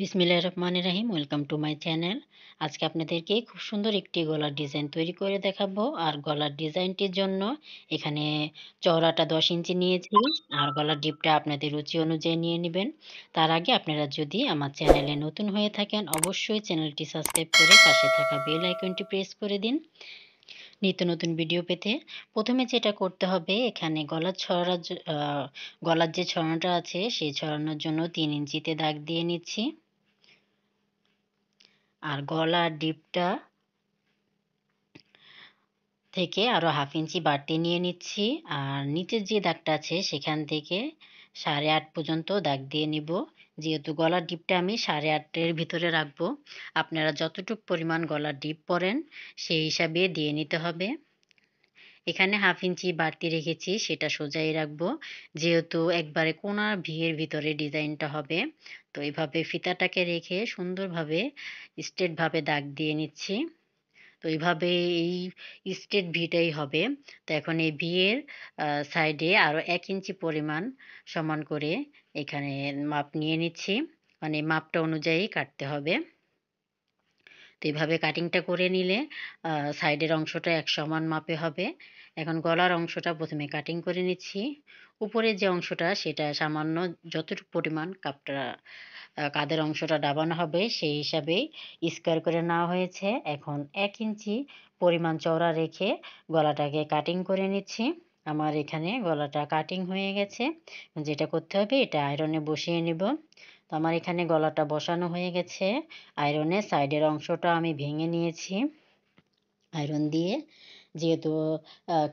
বিসমিল্লা রহমান রাহিম ওয়েলকাম টু মাই চ্যানেল আজকে আপনাদেরকে খুব সুন্দর একটি গলার ডিজাইন তৈরি করে দেখাবো আর গলার ডিজাইনটির জন্য এখানে চওড়াটা দশ ইঞ্চি নিয়েছি আর গলার ডিপটা আপনাদের রুচি অনুযায়ী নিয়ে নেবেন তার আগে আপনারা যদি আমার চ্যানেলে নতুন হয়ে থাকেন অবশ্যই চ্যানেলটি সাবস্ক্রাইব করে পাশে থাকা বেল আইকনটি প্রেস করে দিন নিত্য নতুন ভিডিও পেতে প্রথমে যেটা করতে হবে এখানে গলার ছড়ার গলার যে ছড়ানোটা আছে সেই ছড়ানোর জন্য তিন ইঞ্চিতে দাগ দিয়ে নিচ্ছি আর গলার ডিপটা থেকে আরও হাফ ইঞ্চি বাড়তি নিয়ে নিচ্ছি আর নিচের যে দাগটা আছে সেখান থেকে সাড়ে আট পর্যন্ত দাগ দিয়ে নিব যেহেতু গলার ডিপটা আমি সাড়ে আটের ভিতরে রাখবো আপনারা যতটুক পরিমাণ গলার ডিপ পরেন সেই হিসাবে দিয়ে নিতে হবে এখানে হাফ ইঞ্চি বাড়তি রেখেছি সেটা সোজাই রাখবো যেহেতু একবারে কোনার ভিয়ের ভিতরে ডিজাইনটা হবে তো এইভাবে ফিতাটাকে রেখে সুন্দরভাবে স্ট্রেটভাবে দাগ দিয়ে নিচ্ছি তো এইভাবে এই স্ট্রেট ভিটাই হবে তো এখন এই ভিয়ের সাইডে আরও এক ইঞ্চি পরিমাণ সমান করে এখানে মাপ নিয়ে নিচ্ছি মানে মাপটা অনুযায়ী কাটতে হবে তো এইভাবে কাটিংটা করে নিলে সাইডের অংশটা এক সমান মাপে হবে এখন গলার অংশটা প্রথমে কাটিং করে নিচ্ছি উপরের যে অংশটা সেটা সামান্য যতটুকু পরিমাণ কাপটা কাদের অংশটা ডাবানো হবে সেই হিসাবে স্কোয়ার করে নেওয়া হয়েছে এখন এক ইঞ্চি পরিমাণ চওড়া রেখে গলাটাকে কাটিং করে নিচ্ছি আমার এখানে গলাটা কাটিং হয়ে গেছে যেটা করতে হবে এটা আয়রনে বসিয়ে নেব তো আমার এখানে গলাটা বসানো হয়ে গেছে আয়রনের সাইডের অংশটা আমি ভেঙে নিয়েছি আয়রন দিয়ে যেহেতু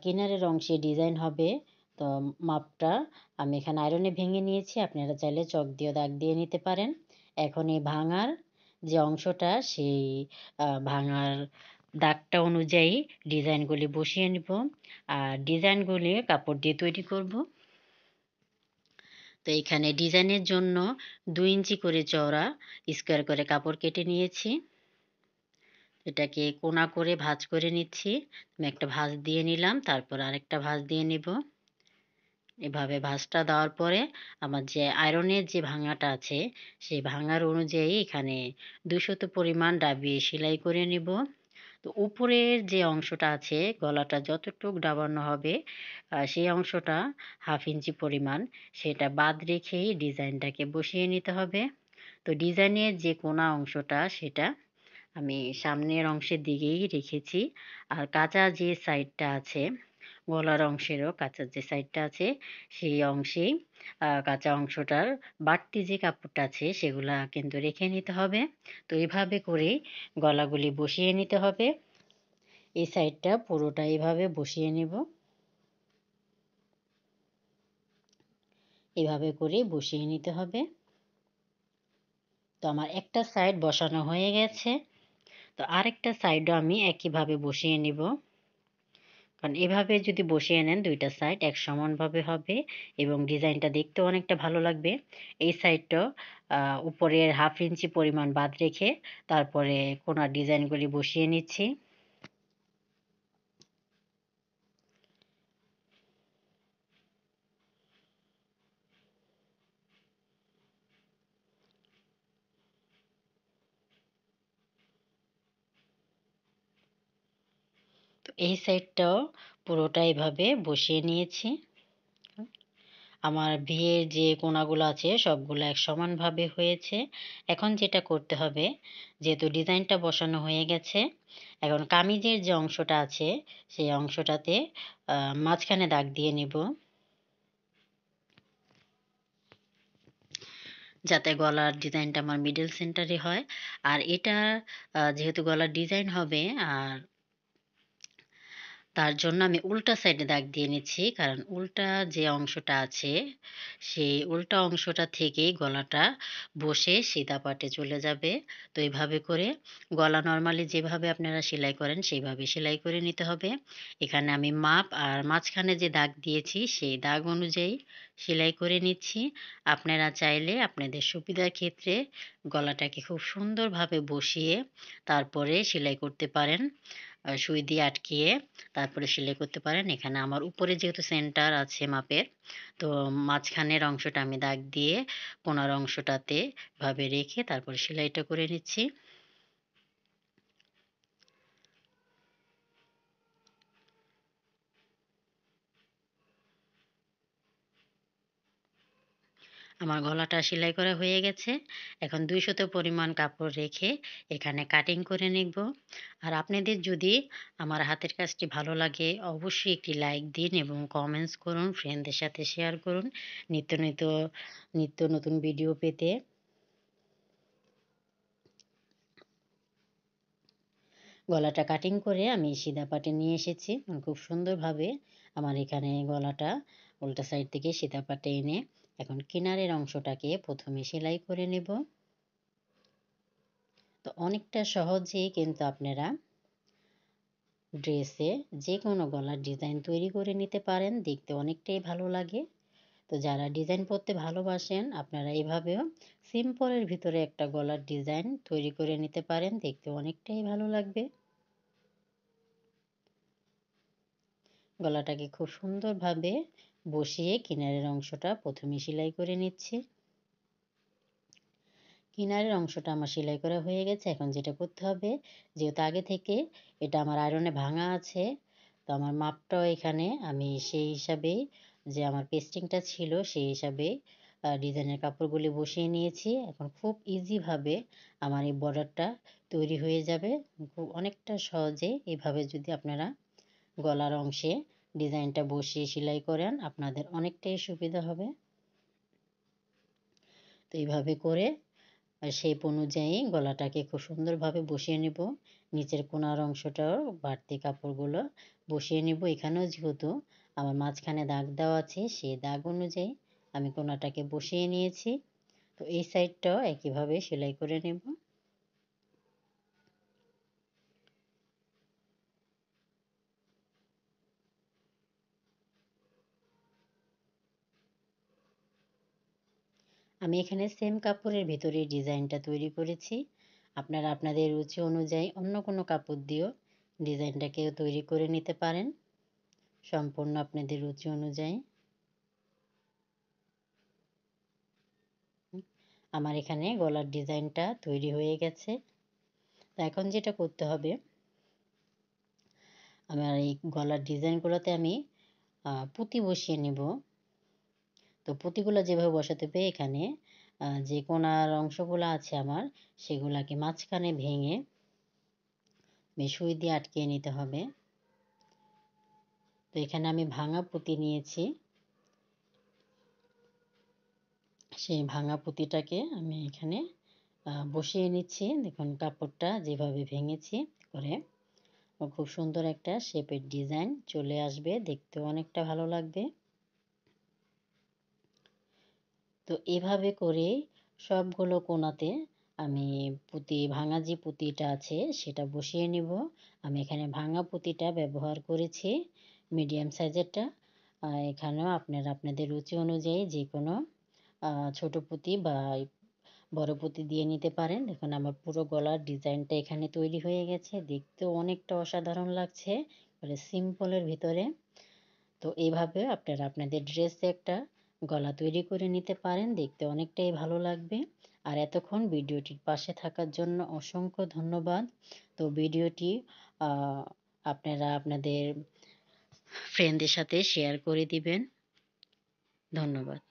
কিনারের অংশে ডিজাইন হবে তো মাপটা আমি এখানে আয়রনে ভেঙে নিয়েছি আপনারা চাইলে চক দিয়ে দাগ দিয়ে নিতে পারেন এখন এই ভাঙার যে অংশটা সেই ভাঙার দাগটা অনুযায়ী ডিজাইনগুলি বসিয়ে নিব আর ডিজাইনগুলি কাপড় দিয়ে তৈরি করব তো এখানে ডিজাইনের জন্য দুই ইঞ্চি করে চওড়া স্কোয়ার করে কাপড় কেটে নিয়েছি এটাকে কোনা করে ভাজ করে নিচ্ছি একটা ভাজ দিয়ে নিলাম তারপর আরেকটা ভাজ দিয়ে নেব এভাবে ভাজটা দেওয়ার পরে আমার যে আয়রনের যে ভাঙাটা আছে সেই ভাঙার অনুযায়ী এখানে দুশত পরিমাণ ডাবিয়ে সেলাই করে নিব তো উপরের যে অংশটা আছে গলাটা যতটুক ডাবানো হবে সেই অংশটা হাফ ইঞ্চি পরিমাণ সেটা বাদ রেখেই ডিজাইনটাকে বসিয়ে নিতে হবে তো ডিজাইনের যে কোনা অংশটা সেটা আমি সামনের অংশের দিকেই রেখেছি আর কাঁচা যে সাইডটা আছে গলার অংশেরও কাঁচা যে সাইডটা আছে সেই অংশেই কাঁচা অংশটার বাড়তি যে কাপড়টা আছে সেগুলা কিন্তু রেখে নিতে হবে তো এইভাবে করে গলাগুলি বসিয়ে নিতে হবে এই সাইডটা পুরোটা এইভাবে বসিয়ে নেব এভাবে করে বসিয়ে নিতে হবে তো আমার একটা সাইড বসানো হয়ে গেছে তো আরেকটা সাইডও আমি একইভাবে বসিয়ে নিব কারণ এভাবে যদি বসিয়ে নেন দুইটা সাইড এক সমানভাবে হবে এবং ডিজাইনটা দেখতে অনেকটা ভালো লাগবে এই সাইডটা উপরের হাফ ইঞ্চি পরিমাণ বাদ রেখে তারপরে কোনার ডিজাইনগুলি বসিয়ে নিচ্ছি এই সাইডটাও পুরোটা এভাবে বসিয়ে নিয়েছি আমার ভিয়ের যে কোনাগুলো আছে সবগুলো এক সমানভাবে হয়েছে এখন যেটা করতে হবে যেহেতু ডিজাইনটা বসানো হয়ে গেছে এখন কামিজের যে অংশটা আছে সেই অংশটাতে মাঝখানে দাগ দিয়ে নেব যাতে গলার ডিজাইনটা আমার মিডল সেন্টারে হয় আর এটা যেহেতু গলার ডিজাইন হবে আর তার জন্য আমি উল্টা সাইডে দাগ দিয়ে নিচ্ছি কারণ উল্টা যে অংশটা আছে সেই উল্টা অংশটা থেকেই গলাটা বসে সিধা পাটে চলে যাবে তো এইভাবে করে গলা নর্মালি যেভাবে আপনারা সেলাই করেন সেইভাবে সেলাই করে নিতে হবে এখানে আমি মাপ আর মাঝখানে যে দাগ দিয়েছি সেই দাগ অনুযায়ী সেলাই করে নিচ্ছি আপনারা চাইলে আপনাদের সুবিধার ক্ষেত্রে গলাটাকে খুব সুন্দরভাবে বসিয়ে তারপরে সেলাই করতে পারেন সুই দিয়ে আটকিয়ে তারপরে সেলাই করতে পারেন এখানে আমার উপরে যেহেতু সেন্টার আছে মাপের তো মাঝখানের অংশটা আমি দাগ দিয়ে কোনার অংশটাতে ভাবে রেখে তারপরে সেলাইটা করে নিচ্ছি আমার গলাটা সেলাই করা হয়ে গেছে এখন দুইশত পরিমাণ কাপড় রেখে এখানে কাটিং করে নেব আর আপনাদের যদি আমার হাতের কাজটি ভালো লাগে অবশ্যই একটি লাইক দিন এবং কমেন্টস করুন ফ্রেন্ডদের সাথে শেয়ার করুন নিত্য নিত্য নিত্য নতুন ভিডিও পেতে গলাটা কাটিং করে আমি সিধা পাটে নিয়ে এসেছি খুব সুন্দরভাবে আমার এখানে গলাটা উল্টা সাইড থেকে সিধা পাটে এনে এখন কিনারের অংশটাকে প্রথমে সেলাই করে নেব তো অনেকটা সহজে কিন্তু আপনারা ড্রেসে যে কোনো গলার ডিজাইন তৈরি করে নিতে পারেন দেখতে অনেকটাই ভালো লাগে তো যারা ডিজাইন করতে ভালোবাসেন আপনারা এইভাবেও সিম্পলের ভিতরে একটা গলার ডিজাইন তৈরি করে নিতে পারেন দেখতে অনেকটাই ভালো লাগবে গলাটাকে খুব সুন্দরভাবে বসিয়ে কিনারের অংশটা প্রথমে সেলাই করে নিচ্ছি কিনারের অংশটা আমার সেলাই করা হয়ে গেছে এখন যেটা করতে হবে যেহেতু আগে থেকে এটা আমার আয়রনে ভাঙা আছে তো আমার মাপটাও এখানে আমি সেই হিসাবে যে আমার পেস্টিংটা ছিল সেই হিসাবে ডিজাইনের কাপড়গুলি বসিয়ে নিয়েছি এখন খুব ইজিভাবে আমার এই বর্ডারটা তৈরি হয়ে যাবে খুব অনেকটা সহজে এভাবে যদি আপনারা গলার অংশে ডিজাইনটা বসিয়ে সেলাই করেন আপনাদের অনেকটাই সুবিধা হবে তো এইভাবে করে শেপ অনুযায়ী গলাটাকে খুব সুন্দরভাবে বসিয়ে নেব নিচের কোনার অংশটাও বাড়তি কাপড়গুলো বসিয়ে নেব এখানেও যেহেতু আমার মাঝখানে দাগ দেওয়া আছে সেই দাগ অনুযায়ী আমি কোনাটাকে বসিয়ে নিয়েছি তো এই সাইডটাও একইভাবে সেলাই করে নেব আমি এখানে সেম কাপড়ের ভেতরে ডিজাইনটা তৈরি করেছি আপনারা আপনাদের রুচি অনুযায়ী অন্য কোনো কাপড় দিয়েও ডিজাইনটাকেও তৈরি করে নিতে পারেন সম্পূর্ণ আপনাদের রুচি অনুযায়ী আমার এখানে গলার ডিজাইনটা তৈরি হয়ে গেছে তো এখন যেটা করতে হবে আমার এই গলার ডিজাইনগুলোতে আমি পুঁতি বসিয়ে নেব তো পুঁতিগুলো যেভাবে বসাতে হবে এখানে যে কোনার অংশগুলো আছে আমার সেগুলাকে মাঝখানে ভেঙে সুই দিয়ে আটকে নিতে হবে তো এখানে আমি ভাঙা পুঁতি নিয়েছি সেই ভাঙা পুঁতিটাকে আমি এখানে বসিয়ে নিচ্ছি দেখুন কাপড়টা যেভাবে ভেঙেছি করে খুব সুন্দর একটা শেপের ডিজাইন চলে আসবে দেখতে অনেকটা ভালো লাগবে তো এভাবে করে সবগুলো কোনাতে আমি পুঁতি ভাঙা যে পুঁতিটা আছে সেটা বসিয়ে নেব আমি এখানে ভাঙা পুঁতিটা ব্যবহার করেছি মিডিয়াম সাইজেরটা এখানেও আপনারা আপনাদের রুচি অনুযায়ী যে কোনো ছোট পুঁতি বা বড় পুঁতি দিয়ে নিতে পারেন দেখুন আমার পুরো গলার ডিজাইনটা এখানে তৈরি হয়ে গেছে দেখতে অনেকটা অসাধারণ লাগছে মানে সিম্পলের ভিতরে তো এইভাবে আপনারা আপনাদের ড্রেসে একটা গলা তৈরি করে নিতে পারেন দেখতে অনেকটাই ভালো লাগবে আর এতক্ষণ ভিডিওটির পাশে থাকার জন্য অসংখ্য ধন্যবাদ তো ভিডিওটি আপনারা আপনাদের ফ্রেন্ডদের সাথে শেয়ার করে দিবেন ধন্যবাদ